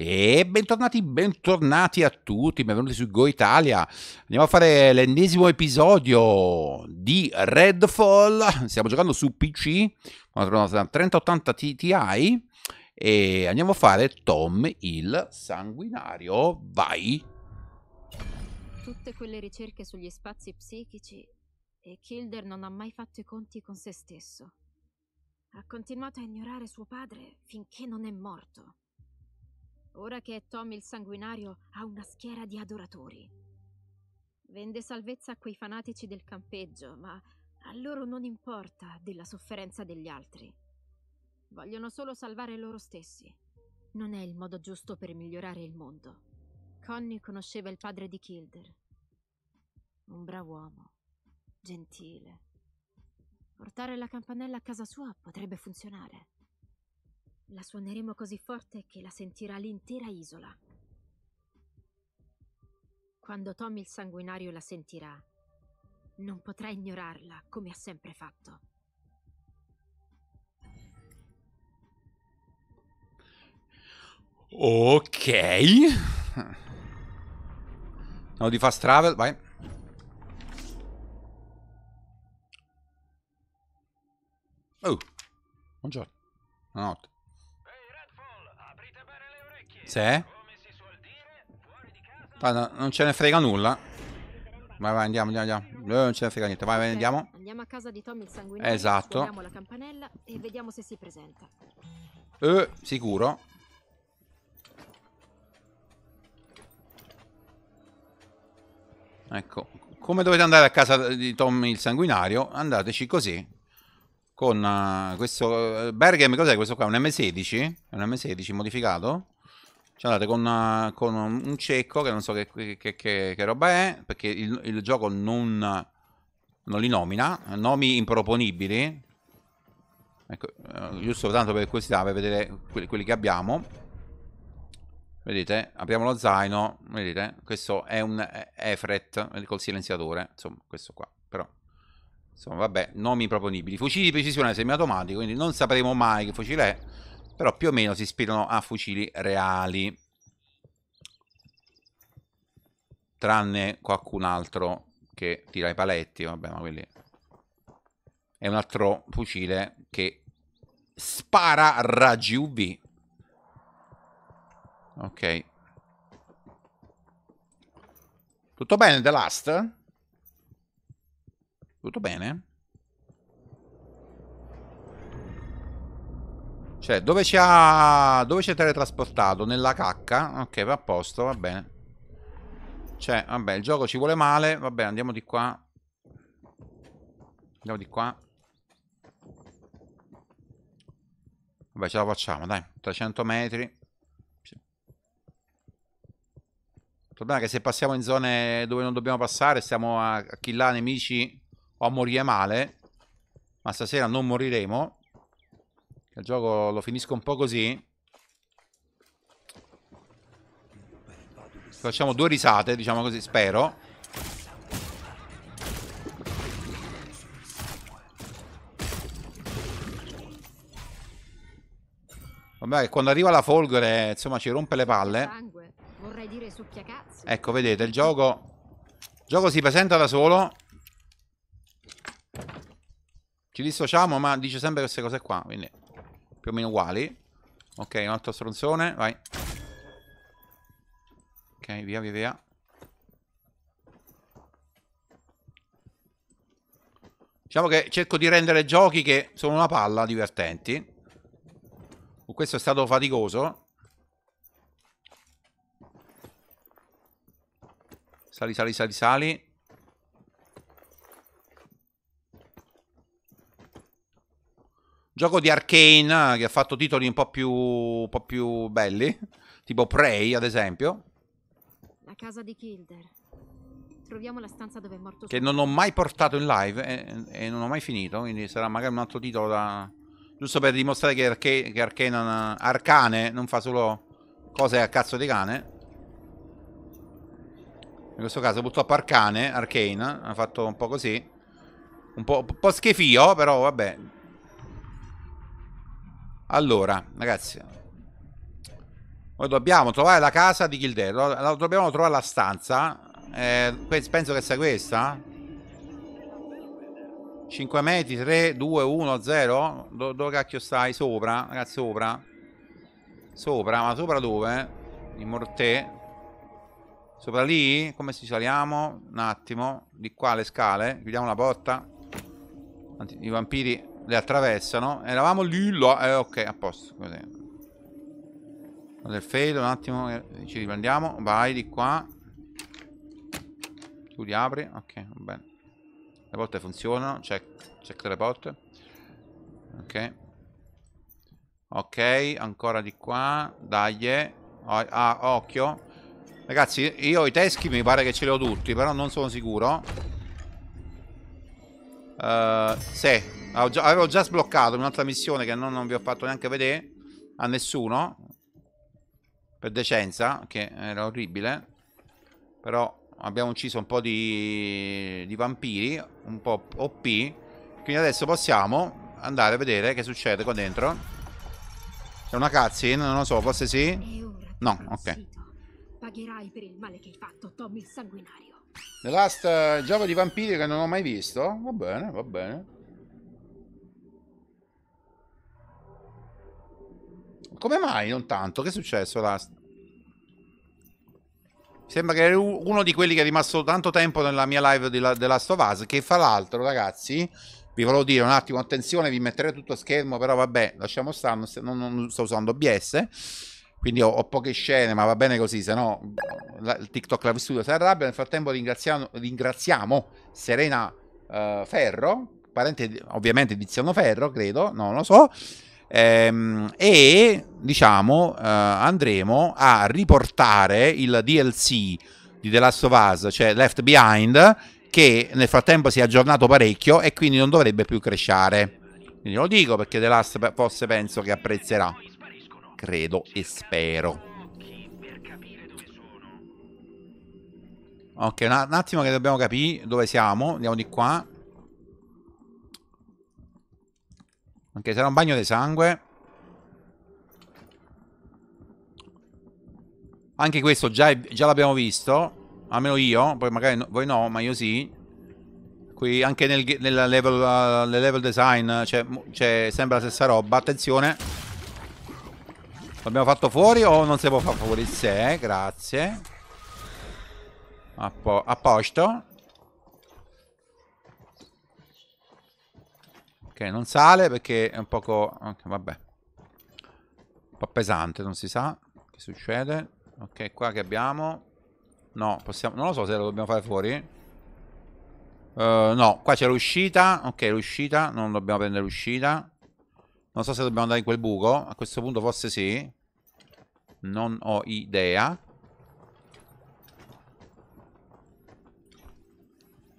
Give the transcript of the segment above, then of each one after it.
E bentornati, bentornati a tutti, benvenuti su Go Italia. Andiamo a fare l'ennesimo episodio di Redfall. Stiamo giocando su PC, una 3080 TTI. e andiamo a fare Tom il sanguinario. Vai. Tutte quelle ricerche sugli spazi psichici e Kilder non ha mai fatto i conti con se stesso. Ha continuato a ignorare suo padre finché non è morto. Ora che è Tom il sanguinario, ha una schiera di adoratori. Vende salvezza a quei fanatici del campeggio, ma a loro non importa della sofferenza degli altri. Vogliono solo salvare loro stessi. Non è il modo giusto per migliorare il mondo. Connie conosceva il padre di Kilder. Un bravo uomo, gentile. Portare la campanella a casa sua potrebbe funzionare. La suoneremo così forte che la sentirà l'intera isola. Quando Tommy il sanguinario la sentirà, non potrà ignorarla come ha sempre fatto. Ok. No, di fast travel, vai. Oh, buongiorno. Buonanotte. Sì. Tanto non ce ne frega nulla. Vai, vai, andiamo, andiamo, andiamo. Eh, non ce ne frega niente. Vai, vai, andiamo. Andiamo a casa di Tommy il sanguinario. Esatto. Suoniamo la campanella e vediamo se si presenta. Eh, sicuro. Ecco, come dovete andare a casa di Tommy il sanguinario, andateci così. Con uh, questo... Uh, eh, Bergem, cos'è questo qua? Un M16? Un M16 modificato? Cioè andate con, una, eh, con, un cecco che non so che, che, che, che roba è, perché il, il gioco non, non, li nomina, nomi improponibili. Ecco, eh, giusto tanto per curiosità, per vedere quelli, quelli che abbiamo. Vedete, apriamo lo zaino, vedete, questo è un Efret eh, col silenziatore, insomma, questo qua, però, insomma, vabbè, nomi improponibili. Fucili di precisione semiautomatico, quindi non sapremo mai che fucile è, però più o meno si ispirano a fucili reali, tranne qualcun altro che tira i paletti, vabbè, ma quelli... È un altro fucile che spara raggi UV. Ok. Tutto bene, The Last? Tutto bene? Cioè, dove ci ha... Dove ci ha teletrasportato? Nella cacca? Ok, va a posto, va bene. Cioè, vabbè, il gioco ci vuole male. Vabbè, andiamo di qua. Andiamo di qua. Vabbè, ce la facciamo, dai. 300 metri. Tornare che se passiamo in zone dove non dobbiamo passare, stiamo a, a killare nemici o a morire male. Ma stasera non moriremo il gioco lo finisco un po' così. Facciamo due risate, diciamo così, spero. Vabbè, quando arriva la folgore, insomma, ci rompe le palle. Ecco, vedete, il gioco... Il gioco si presenta da solo. Ci dissociamo, ma dice sempre queste cose qua, quindi più o meno uguali. Ok, un altro stronzone, vai. Ok, via, via, via. Diciamo che cerco di rendere giochi che sono una palla divertenti. Questo è stato faticoso. Sali, sali, sali, sali. gioco di Arcane che ha fatto titoli un po' più, un po più belli, tipo Prey ad esempio. La casa di Kilder. Troviamo la stanza dove è morto. Che non ho mai portato in live e, eh, e non ho mai finito, quindi sarà magari un altro titolo da... Giusto per dimostrare che, Arche, che Arcane, Arcane non fa solo cose a cazzo di cane. In questo caso purtroppo Arcane, Arcane, ha fatto un po' così. Un po', un po' schifio, però vabbè, allora, ragazzi, noi dobbiamo trovare la casa di Gildero. Dobbiamo trovare la stanza. Eh, penso che sia questa. 5 metri, 3, 2, 1, 0. Do dove cacchio stai? Sopra, ragazzi, sopra. Sopra, ma sopra dove? In mortè. Sopra lì? Come ci saliamo? Un attimo. Di qua le scale. Chiudiamo la porta. I vampiri le attraversano. Eravamo lì, là. Eh, ok, a posto. Così. Del fail, un attimo. Eh, ci riprendiamo. Vai di qua. Tu li apri. Ok, va bene. Le porte funzionano. Check. Check le porte. Ok. Ok, ancora di qua. Dai. Ah, occhio. Ragazzi, io i teschi mi pare che ce li ho tutti, però non sono sicuro. Uh, sì, Avevo già, sbloccato un'altra missione che non, non, vi ho fatto neanche vedere a nessuno. Per decenza, che era orribile. Però abbiamo ucciso un po' di, di vampiri, un po' OP. Quindi adesso possiamo andare a vedere che succede qua dentro. C'è una cutscene, non lo so, forse sì. No, ok. Pagherai per il male che hai fatto, Tom il sanguinario. The Last uh, gioco di vampiri che non ho mai visto. Va bene, va bene. Come mai non tanto? Che è successo last? Sembra che uno di quelli che è rimasto tanto tempo nella mia live della, della Stovaz, che fra l'altro, ragazzi, vi volevo dire un attimo, attenzione, vi metterei tutto a schermo, però vabbè, lasciamo stare, non, non sto usando OBS quindi ho, ho, poche scene, ma va bene così, se no il TikTok l'ha vissuto si arrabbia. Nel frattempo ringraziamo, ringraziamo Serena uh, Ferro, parente ovviamente di Tiziano Ferro, credo, no, non lo so, Ehm, e diciamo eh, andremo a riportare il DLC di The Last of Us, cioè Left Behind, che nel frattempo si è aggiornato parecchio e quindi non dovrebbe più cresciare. Quindi lo dico perché The Last forse penso che apprezzerà. Credo e spero. Ok, un attimo che dobbiamo capire dove siamo. Andiamo di qua. Anche se era un bagno di sangue. Anche questo già, già l'abbiamo visto. Almeno io. Poi magari no, voi no, ma io sì. Qui anche nel, eh, nel level, uh, level, design c'è sempre la stessa roba. Attenzione. L'abbiamo fatto fuori o non si può fare fuori? Se, grazie. A, po a posto. Ok, non sale perché è un poco... Okay, vabbè. Un po' pesante, non si sa che succede. Ok, qua che abbiamo... No, possiamo... Non lo so se lo dobbiamo fare fuori. Uh, no, qua c'è l'uscita. Ok, l'uscita. Non dobbiamo prendere l'uscita. Non so se dobbiamo andare in quel buco. A questo punto forse sì. Non ho idea.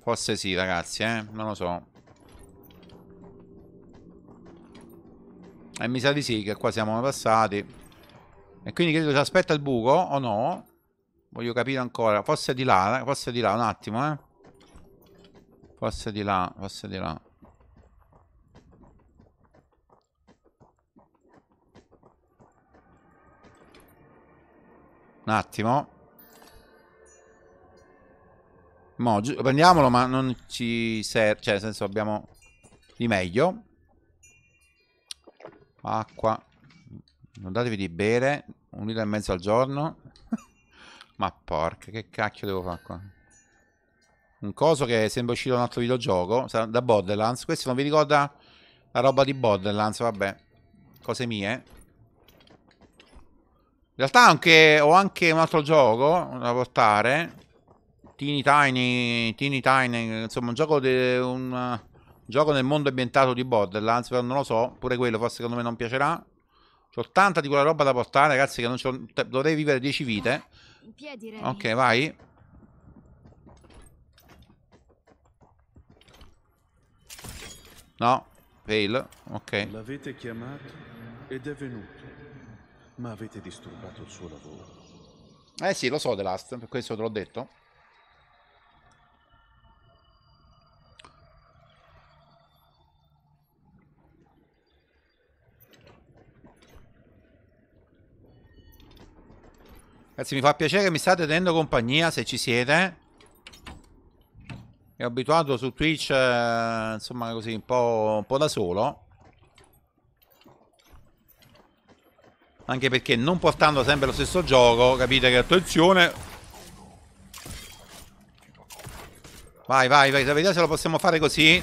Forse sì, ragazzi, eh. Non lo so. E mi sa di sì, che qua siamo passati. E quindi credo ci aspetta il buco o no? Voglio capire ancora. Forse di là, eh, forse di là, un attimo, eh. Forse di là, forse di là. Un attimo. Mo, prendiamolo, ma non ci serve. Cioè, nel senso, abbiamo di meglio acqua non datevi di bere un litro e mezzo al giorno ma porca che cacchio devo fare qua un coso che sembra uscito da un altro videogioco da Borderlands questo non vi ricorda la roba di Borderlands vabbè cose mie in realtà anche, ho anche un altro gioco da portare Teeny Tiny Teeny Tiny insomma un gioco di un Gioco nel mondo ambientato di Borderlands, però non lo so, pure quello forse secondo me non piacerà. C'ho tanta di quella roba da portare, ragazzi, che non c'ho... dovrei vivere 10 vite. Ah, ok, vai. No, fail, ok. L'avete chiamato ed è venuto, ma avete disturbato il suo lavoro. Eh sì, lo so, The Last, per questo te l'ho detto. Ragazzi, mi fa piacere che mi state tenendo compagnia se ci siete. È abituato su Twitch, eh, insomma, così un po', un po' da solo. Anche perché non portando sempre lo stesso gioco, capite che attenzione, Vai, vai, vai, vediamo se lo possiamo fare così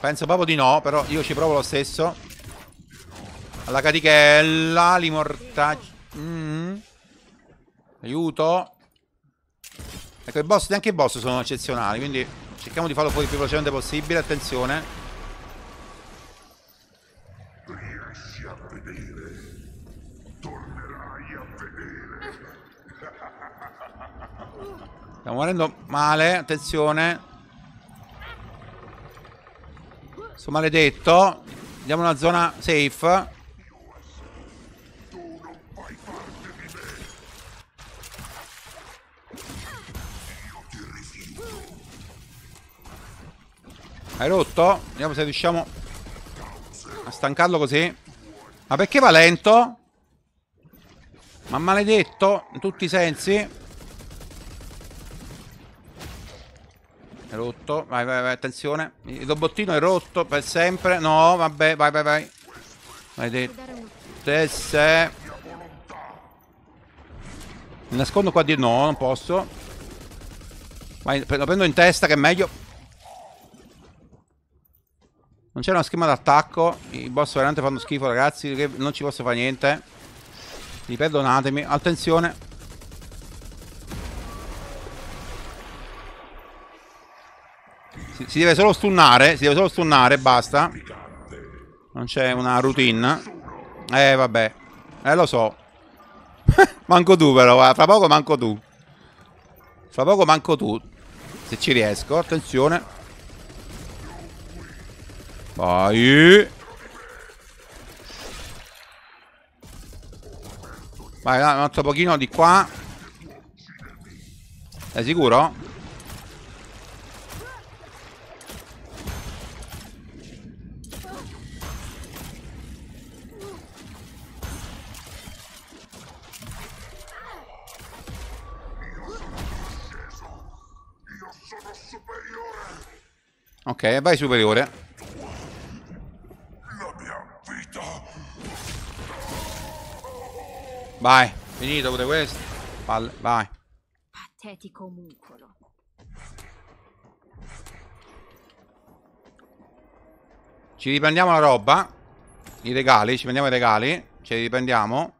Penso proprio di no, però io ci provo lo stesso Alla carichella, li Mm. Aiuto. Ecco, i boss, neanche i boss sono eccezionali, quindi cerchiamo di farlo fuori il più velocemente possibile, attenzione. Stiamo morendo male, attenzione. Sto maledetto. Andiamo in una zona safe. Hai rotto? Vediamo se riusciamo a stancarlo così. Ma perché va lento? Ma maledetto, in tutti i sensi. È rotto, vai, vai, vai, attenzione. Il robottino è rotto per sempre. No, vabbè, vai, vai, vai. Maledettesse. Mi nascondo qua di... No, non posso. Vai, lo prendo in testa che è meglio. Non c'era uno schema d'attacco. I boss veramente fanno schifo, ragazzi. Non ci posso fare niente. Quindi perdonatemi. Attenzione. Si, si deve solo stunnare. Si deve solo stunnare, basta. Non c'è una routine. Eh, vabbè. Eh, lo so. manco tu, però. Guarda. Fra poco manco tu. Fra poco manco tu. Se ci riesco. Attenzione. Vai. Vai, dai, un altro pochino di qua. Sei sicuro? Ok, vai superiore. Vai, finito pure questo. Palle, vai. Patetico mucolo. Ci riprendiamo la roba. I regali, ci prendiamo i regali. Ce li riprendiamo.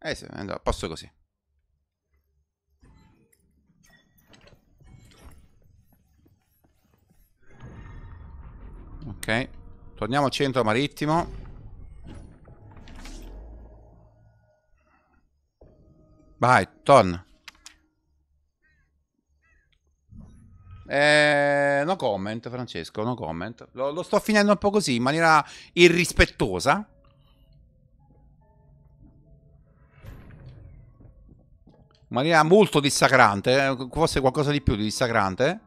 Eh sì, posto così. Ok Torniamo al centro marittimo Vai, torna eh, no comment, Francesco, no comment. Lo, lo, sto finendo un po' così, in maniera irrispettosa. In maniera molto dissacrante, eh, forse qualcosa di più di dissacrante.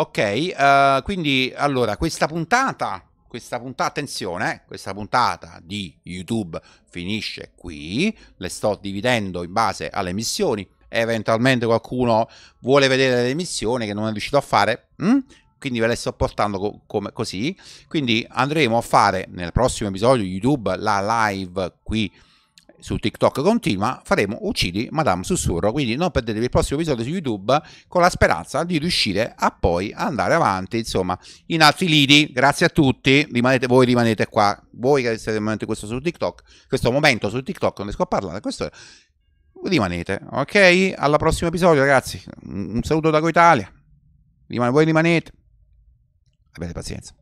Ok, uh, quindi allora questa puntata, questa puntata, attenzione, eh, questa puntata di YouTube finisce qui, le sto dividendo in base alle missioni, eventualmente qualcuno vuole vedere le missioni che non è riuscito a fare, hm? quindi ve le sto portando co come così, quindi andremo a fare nel prossimo episodio di YouTube la live qui su TikTok continua, faremo Uccidi Madame Sussurro, quindi non perdetevi il prossimo episodio su YouTube con la speranza di riuscire a poi andare avanti, insomma, in altri lidi. Grazie a tutti, rimanete, voi rimanete qua, voi che siete momento questo su TikTok, questo momento su TikTok non riesco a parlare, questo rimanete, ok? Alla prossimo episodio ragazzi, un saluto da Goitalia, Rimane, voi rimanete, abbiate pazienza.